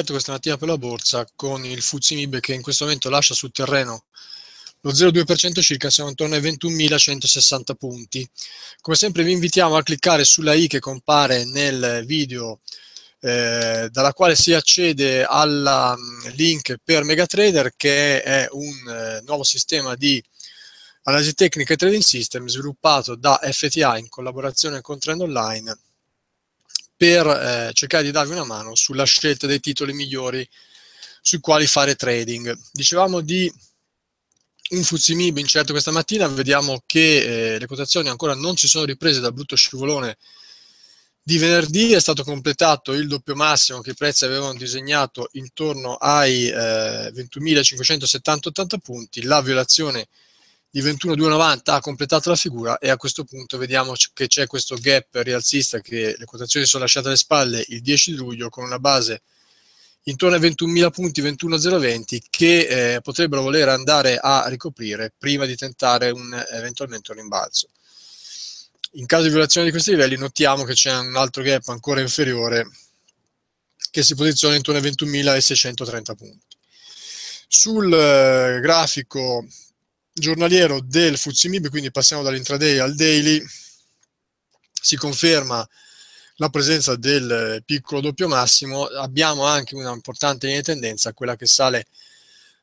aperto questa mattina per la borsa con il Fuzimib che in questo momento lascia sul terreno lo 0,2% circa, siamo intorno ai 21.160 punti. Come sempre vi invitiamo a cliccare sulla i che compare nel video eh, dalla quale si accede al mm, link per Megatrader che è un eh, nuovo sistema di analisi tecnica e trading system sviluppato da FTA in collaborazione con Trend Online per eh, cercare di darvi una mano sulla scelta dei titoli migliori sui quali fare trading. Dicevamo di un Fuzimib incerto questa mattina, vediamo che eh, le quotazioni ancora non si sono riprese dal brutto scivolone di venerdì, è stato completato il doppio massimo che i prezzi avevano disegnato intorno ai eh, 21.570-80 punti, la violazione di di 21,290 ha completato la figura e a questo punto vediamo che c'è questo gap rialzista che le quotazioni sono lasciate alle spalle il 10 luglio con una base intorno ai 21.000 punti, 21.020 che eh, potrebbero voler andare a ricoprire prima di tentare un, eventualmente un rimbalzo. In caso di violazione di questi livelli notiamo che c'è un altro gap ancora inferiore che si posiziona intorno ai 21.630 punti. Sul eh, grafico giornaliero del Fuzimib, quindi passiamo dall'intraday al daily, si conferma la presenza del eh, piccolo doppio massimo, abbiamo anche una importante linea di tendenza, quella che sale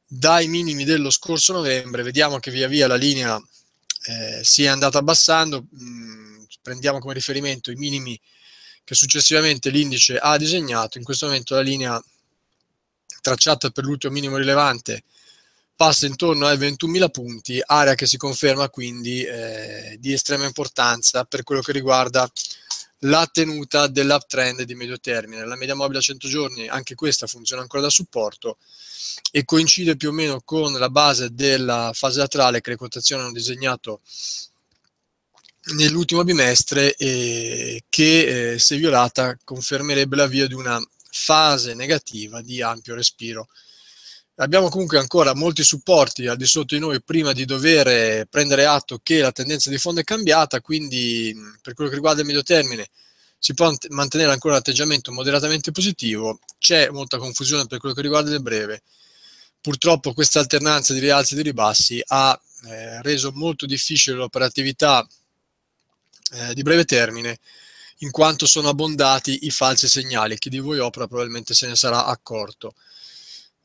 dai minimi dello scorso novembre, vediamo che via via la linea eh, si è andata abbassando, mh, mm, prendiamo come riferimento i minimi che successivamente l'indice ha disegnato, in questo momento la linea tracciata per l'ultimo minimo rilevante passa intorno ai 21.000 punti, area che si conferma quindi eh, di estrema importanza per quello che riguarda la tenuta dell'uptrend di medio termine. La media mobile a 100 giorni, anche questa funziona ancora da supporto e coincide più o meno con la base della fase laterale che le quotazioni hanno disegnato nell'ultimo bimestre e che eh, se violata confermerebbe l'avvio di una fase negativa di ampio respiro abbiamo comunque ancora molti supporti al di sotto di noi prima di dover prendere atto che la tendenza di fondo è cambiata, quindi per quello che riguarda il medio termine si può mantenere ancora un atteggiamento moderatamente positivo, c'è molta confusione per quello che riguarda il breve. Purtroppo questa alternanza di rialzi e di ribassi ha eh, reso molto difficile l'operatività eh, di breve termine in quanto sono abbondati i falsi segnali. Chi di voi opera probabilmente se ne sarà accorto.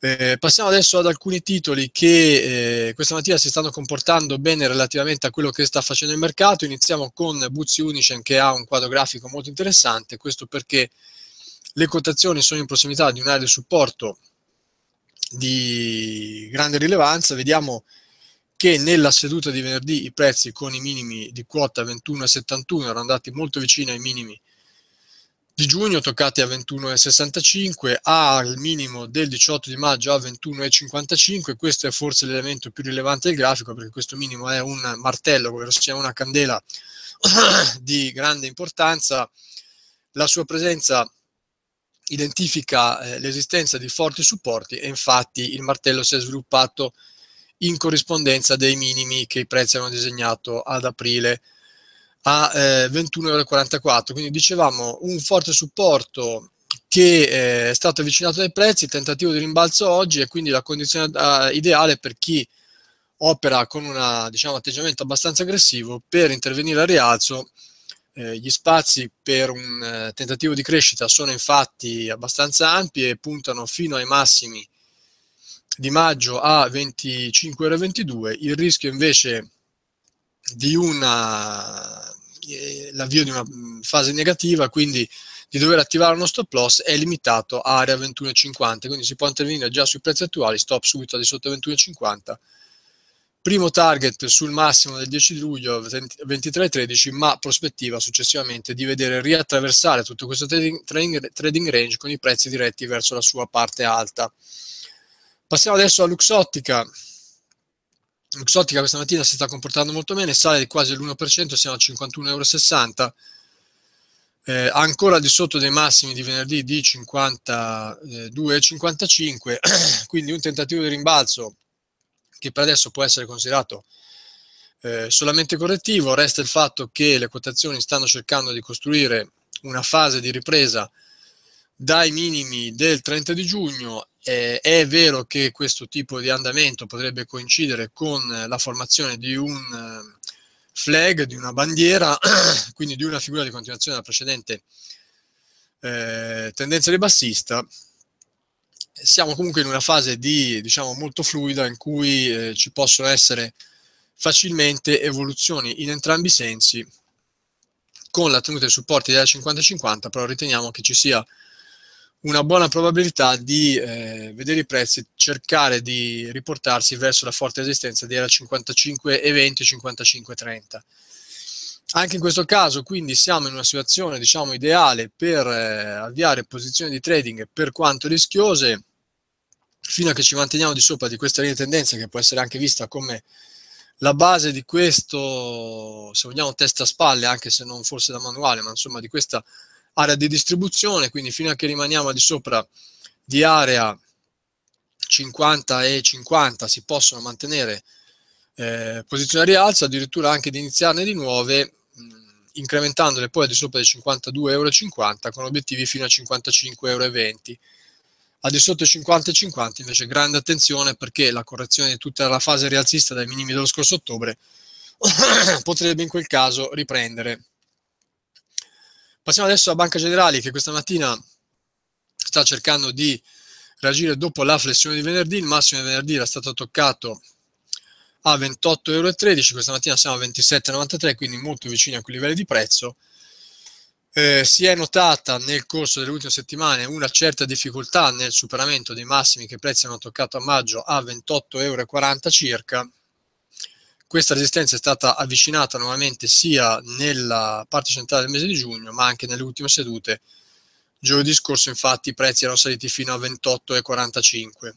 Eh, passiamo adesso ad alcuni titoli che eh, questa mattina si stanno comportando bene relativamente a quello che sta facendo il mercato. Iniziamo con Buzzi Unicen che ha un quadro grafico molto interessante, questo perché le quotazioni sono in prossimità di un'area di supporto di grande rilevanza. Vediamo che nella seduta di venerdì i prezzi con i minimi di quota 21,71 erano andati molto vicini ai minimi di giugno toccati a 21,65, al minimo del 18 di maggio a 21,55, questo è forse l'elemento più rilevante del grafico perché questo minimo è un martello, ovvero sia una candela di grande importanza, la sua presenza identifica eh, l'esistenza di forti supporti e infatti il martello si è sviluppato in corrispondenza dei minimi che i prezzi hanno disegnato ad aprile a eh, 21,44 Quindi dicevamo un forte supporto che eh, è stato avvicinato dai prezzi, il tentativo di rimbalzo oggi e quindi la condizione eh, ideale per chi opera con un diciamo, atteggiamento abbastanza aggressivo per intervenire al rialzo. Eh, gli spazi per un eh, tentativo di crescita sono infatti abbastanza ampi e puntano fino ai massimi di maggio a 25,22. euro. Il rischio invece di una, eh, l'avvio di una mm, fase negativa, quindi di dover attivare uno stop loss è limitato a area 21,50, quindi si può intervenire già sui prezzi attuali, stop subito di sotto 21,50, primo target sul massimo del 10 luglio 23,13, ma prospettiva successivamente di vedere riattraversare tutto questo trading, trading, trading range con i prezzi diretti verso la sua parte alta. Passiamo adesso a Luxottica Luxottica questa mattina si sta comportando molto bene, sale quasi all'1%, siamo a 51,60 euro. Eh, ancora di sotto dei massimi di venerdì di 52,55, quindi un tentativo di rimbalzo che per adesso può essere considerato eh, solamente correttivo, resta il fatto che le quotazioni stanno cercando di costruire una fase di ripresa dai minimi del 30 di giugno eh, è vero che questo tipo di andamento potrebbe coincidere con la formazione di un eh, flag, di una bandiera, quindi di una figura di continuazione della precedente eh, tendenza ribassista, siamo comunque in una fase di, diciamo, molto fluida in cui eh, ci possono essere facilmente evoluzioni in entrambi i sensi con la tenuta dei supporti della 50-50, però riteniamo che ci sia una buona probabilità di eh, vedere i prezzi cercare di riportarsi verso la forte resistenza di era 55,20-55,30. Anche in questo caso quindi siamo in una situazione diciamo ideale per eh, avviare posizioni di trading per quanto rischiose fino a che ci manteniamo di sopra di questa linea di tendenza che può essere anche vista come la base di questo, se vogliamo, testa spalle, anche se non forse da manuale, ma insomma di questa area di distribuzione, quindi fino a che rimaniamo al di sopra di area 50 e 50 si possono mantenere eh, posizioni a rialzo, addirittura anche di iniziarne di nuove, mh, incrementandole poi al di sopra dei 52,50 euro con obiettivi fino a 55,20 euro. Al di sotto 50,50 invece grande attenzione perché la correzione di tutta la fase rialzista dai minimi dello scorso ottobre potrebbe in quel caso riprendere Passiamo adesso a Banca Generali che questa mattina sta cercando di reagire dopo la flessione di venerdì, il massimo di venerdì era stato toccato a 28,13 euro, questa mattina siamo a 27,93, quindi molto vicini a quei livelli di prezzo. Eh, si è notata nel corso delle ultime settimane una certa difficoltà nel superamento dei massimi che i prezzi hanno toccato a maggio a 28,40 euro circa questa resistenza è stata avvicinata nuovamente sia nella parte centrale del mese di giugno, ma anche nelle ultime sedute. Giovedì scorso, infatti, i prezzi erano saliti fino a 28,45.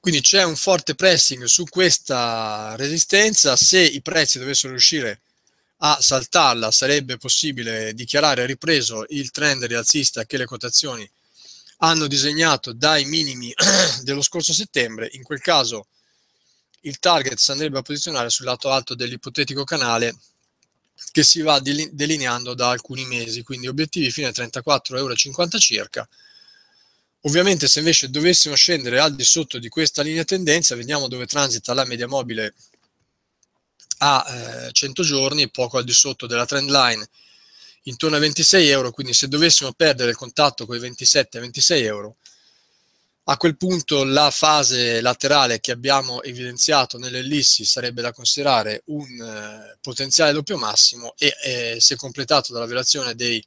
Quindi c'è un forte pressing su questa resistenza. Se i prezzi dovessero riuscire a saltarla, sarebbe possibile dichiarare ripreso il trend rialzista che le quotazioni hanno disegnato dai minimi dello scorso settembre. In quel caso il target si andrebbe a posizionare sul lato alto dell'ipotetico canale che si va delineando da alcuni mesi, quindi obiettivi fino a 34,50 euro circa. Ovviamente se invece dovessimo scendere al di sotto di questa linea tendenza, vediamo dove transita la media mobile a eh, 100 giorni, poco al di sotto della trend line, intorno a 26 euro, quindi se dovessimo perdere il contatto con i 27-26 euro, a quel punto la fase laterale che abbiamo evidenziato nell'ellissi sarebbe da considerare un eh, potenziale doppio massimo e eh, se completato dalla violazione dei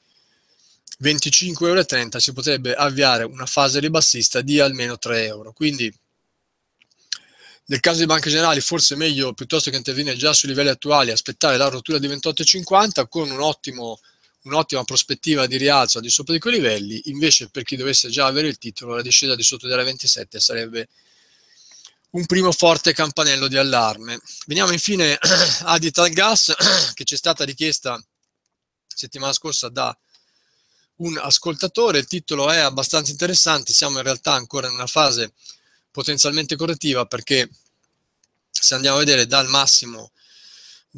25,30 euro si potrebbe avviare una fase ribassista di almeno 3 euro. Quindi nel caso di banche generali forse è meglio piuttosto che intervenire già sui livelli attuali aspettare la rottura di 28,50 con un ottimo un'ottima prospettiva di rialzo al di sopra di quei livelli, invece per chi dovesse già avere il titolo la discesa di sotto della 27 sarebbe un primo forte campanello di allarme. Veniamo infine ad Italgas che ci è stata richiesta settimana scorsa da un ascoltatore, il titolo è abbastanza interessante, siamo in realtà ancora in una fase potenzialmente correttiva perché se andiamo a vedere dal massimo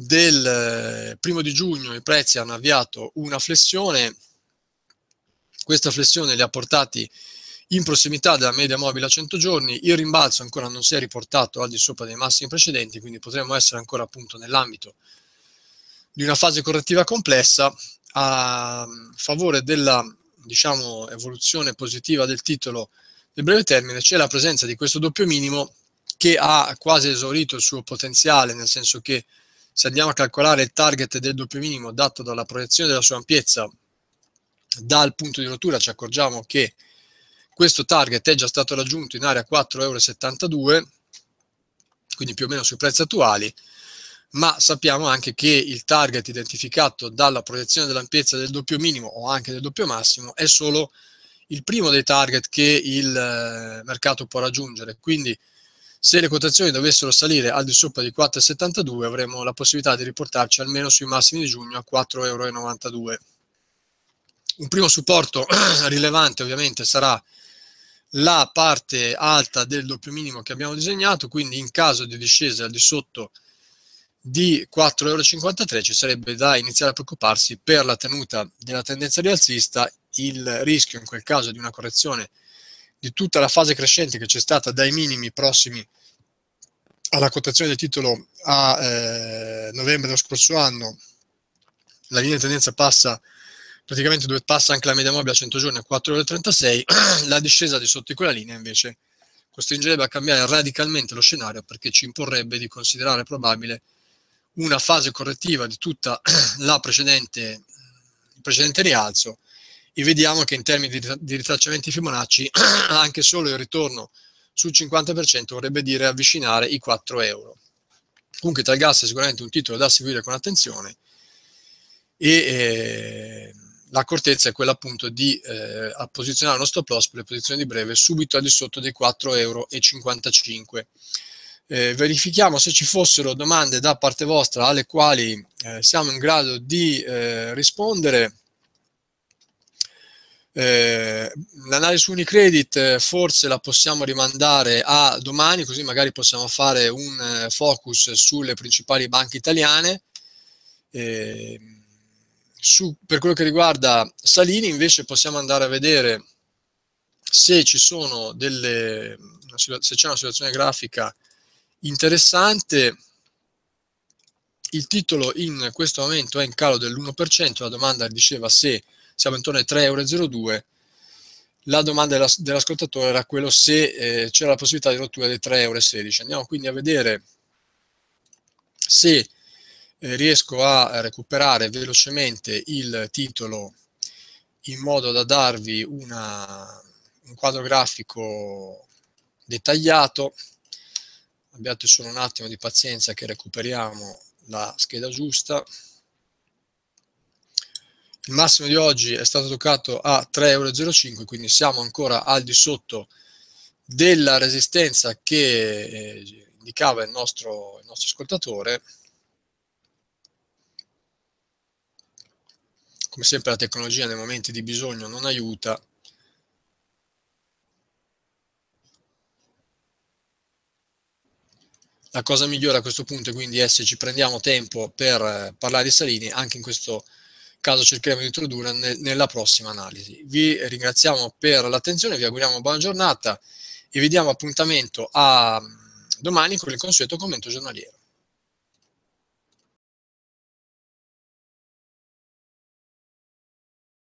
del eh, primo di giugno i prezzi hanno avviato una flessione, questa flessione li ha portati in prossimità della media mobile a 100 giorni, il rimbalzo ancora non si è riportato al di sopra dei massimi precedenti, quindi potremmo essere ancora appunto nell'ambito di una fase correttiva complessa a favore della diciamo, evoluzione positiva del titolo nel breve termine c'è la presenza di questo doppio minimo che ha quasi esaurito il suo potenziale, nel senso che se andiamo a calcolare il target del doppio minimo dato dalla proiezione della sua ampiezza dal punto di rottura, ci accorgiamo che questo target è già stato raggiunto in area 4,72 euro, quindi più o meno sui prezzi attuali, ma sappiamo anche che il target identificato dalla proiezione dell'ampiezza del doppio minimo o anche del doppio massimo è solo il primo dei target che il eh, mercato può raggiungere, quindi se le quotazioni dovessero salire al di sopra di 4,72 avremo la possibilità di riportarci almeno sui massimi di giugno a 4,92 euro. Un primo supporto rilevante ovviamente sarà la parte alta del doppio minimo che abbiamo disegnato, quindi in caso di discesa al di sotto di 4,53 euro ci sarebbe da iniziare a preoccuparsi per la tenuta della tendenza rialzista, il rischio in quel caso di una correzione di tutta la fase crescente che c'è stata dai minimi prossimi alla quotazione del titolo a eh, novembre dello scorso anno, la linea di tendenza passa praticamente dove passa anche la media mobile a 100 giorni a 4,36 la discesa di sotto quella linea invece costringerebbe a cambiare radicalmente lo scenario perché ci imporrebbe di considerare probabile una fase correttiva di tutta la precedente, il precedente rialzo e vediamo che in termini di, di ritracciamenti Fibonacci anche solo il ritorno sul 50% vorrebbe dire avvicinare i 4 euro. Comunque Talgas è sicuramente un titolo da seguire con attenzione e eh, l'accortezza è quella appunto di eh, posizionare uno stop loss per le posizioni di breve subito al di sotto dei 4,55 euro. Eh, verifichiamo se ci fossero domande da parte vostra alle quali eh, siamo in grado di eh, rispondere eh, l'analisi su Unicredit eh, forse la possiamo rimandare a domani, così magari possiamo fare un eh, focus sulle principali banche italiane. Eh, su, per quello che riguarda Salini invece possiamo andare a vedere se ci sono delle se c'è una situazione grafica interessante il titolo in questo momento è in calo dell'1% la domanda diceva se siamo intorno ai 3,02 euro. La domanda dell'ascoltatore era quello se eh, c'era la possibilità di rottura dei 3,16 euro. Andiamo quindi a vedere se eh, riesco a recuperare velocemente il titolo in modo da darvi una, un quadro grafico dettagliato. Abbiate solo un attimo di pazienza che recuperiamo la scheda giusta. Il massimo di oggi è stato toccato a 3,05 euro, quindi siamo ancora al di sotto della resistenza che eh, indicava il nostro, il nostro ascoltatore. Come sempre la tecnologia nei momenti di bisogno non aiuta, La cosa migliore a questo punto è quindi è se ci prendiamo tempo per eh, parlare di Salini, anche in questo caso cercheremo di introdurre ne, nella prossima analisi. Vi ringraziamo per l'attenzione, vi auguriamo buona giornata e vi diamo appuntamento a mm, domani con il consueto commento giornaliero.